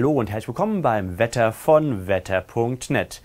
Hallo und herzlich willkommen beim Wetter von wetter.net.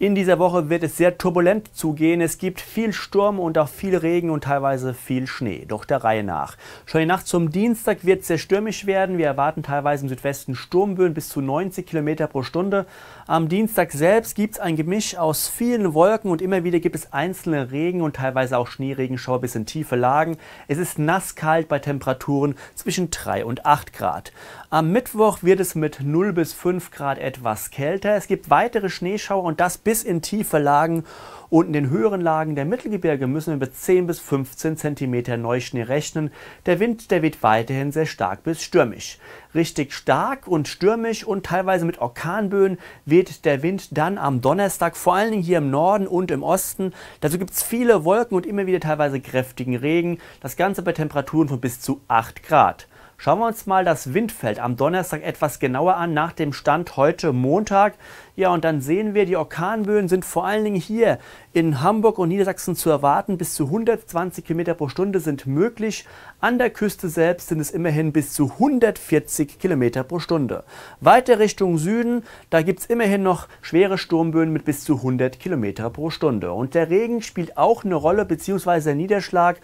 In dieser Woche wird es sehr turbulent zugehen. Es gibt viel Sturm und auch viel Regen und teilweise viel Schnee. Doch der Reihe nach. Schon die Nacht zum Dienstag wird es sehr stürmisch werden. Wir erwarten teilweise im Südwesten Sturmböen bis zu 90 km pro Stunde. Am Dienstag selbst gibt es ein Gemisch aus vielen Wolken und immer wieder gibt es einzelne Regen und teilweise auch Schneeregenschauer bis in tiefe Lagen. Es ist nasskalt bei Temperaturen zwischen 3 und 8 Grad. Am Mittwoch wird es mit 0 bis 5 Grad etwas kälter. Es gibt weitere Schneeschauer und das bis in tiefe Lagen und in den höheren Lagen der Mittelgebirge müssen wir mit 10 bis 15 cm Neuschnee rechnen. Der Wind, der weht weiterhin sehr stark bis stürmisch. Richtig stark und stürmisch und teilweise mit Orkanböen weht der Wind dann am Donnerstag, vor allen Dingen hier im Norden und im Osten. Dazu gibt es viele Wolken und immer wieder teilweise kräftigen Regen. Das Ganze bei Temperaturen von bis zu 8 Grad. Schauen wir uns mal das Windfeld am Donnerstag etwas genauer an, nach dem Stand heute Montag. Ja, und dann sehen wir, die Orkanböen sind vor allen Dingen hier in Hamburg und Niedersachsen zu erwarten. Bis zu 120 km pro Stunde sind möglich. An der Küste selbst sind es immerhin bis zu 140 km pro Stunde. Weiter Richtung Süden, da gibt es immerhin noch schwere Sturmböen mit bis zu 100 km pro Stunde. Und der Regen spielt auch eine Rolle, beziehungsweise der Niederschlag.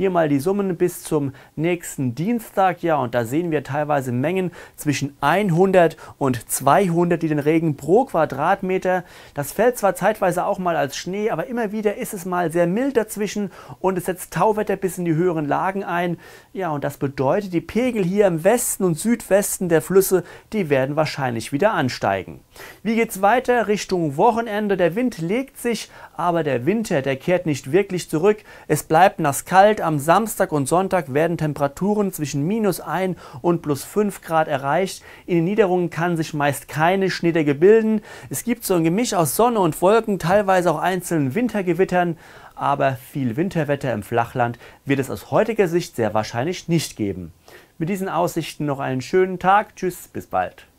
Hier mal die Summen bis zum nächsten Dienstag. Ja, und da sehen wir teilweise Mengen zwischen 100 und 200 die den Regen pro Quadratmeter. Das fällt zwar zeitweise auch mal als Schnee, aber immer wieder ist es mal sehr mild dazwischen und es setzt Tauwetter bis in die höheren Lagen ein. Ja, und das bedeutet, die Pegel hier im Westen und Südwesten der Flüsse, die werden wahrscheinlich wieder ansteigen. Wie geht's weiter? Richtung Wochenende. Der Wind legt sich, aber der Winter, der kehrt nicht wirklich zurück. Es bleibt nass kalt am Samstag und Sonntag werden Temperaturen zwischen minus 1 und plus 5 Grad erreicht. In den Niederungen kann sich meist keine Schneedecke bilden. Es gibt so ein Gemisch aus Sonne und Wolken, teilweise auch einzelnen Wintergewittern. Aber viel Winterwetter im Flachland wird es aus heutiger Sicht sehr wahrscheinlich nicht geben. Mit diesen Aussichten noch einen schönen Tag. Tschüss, bis bald.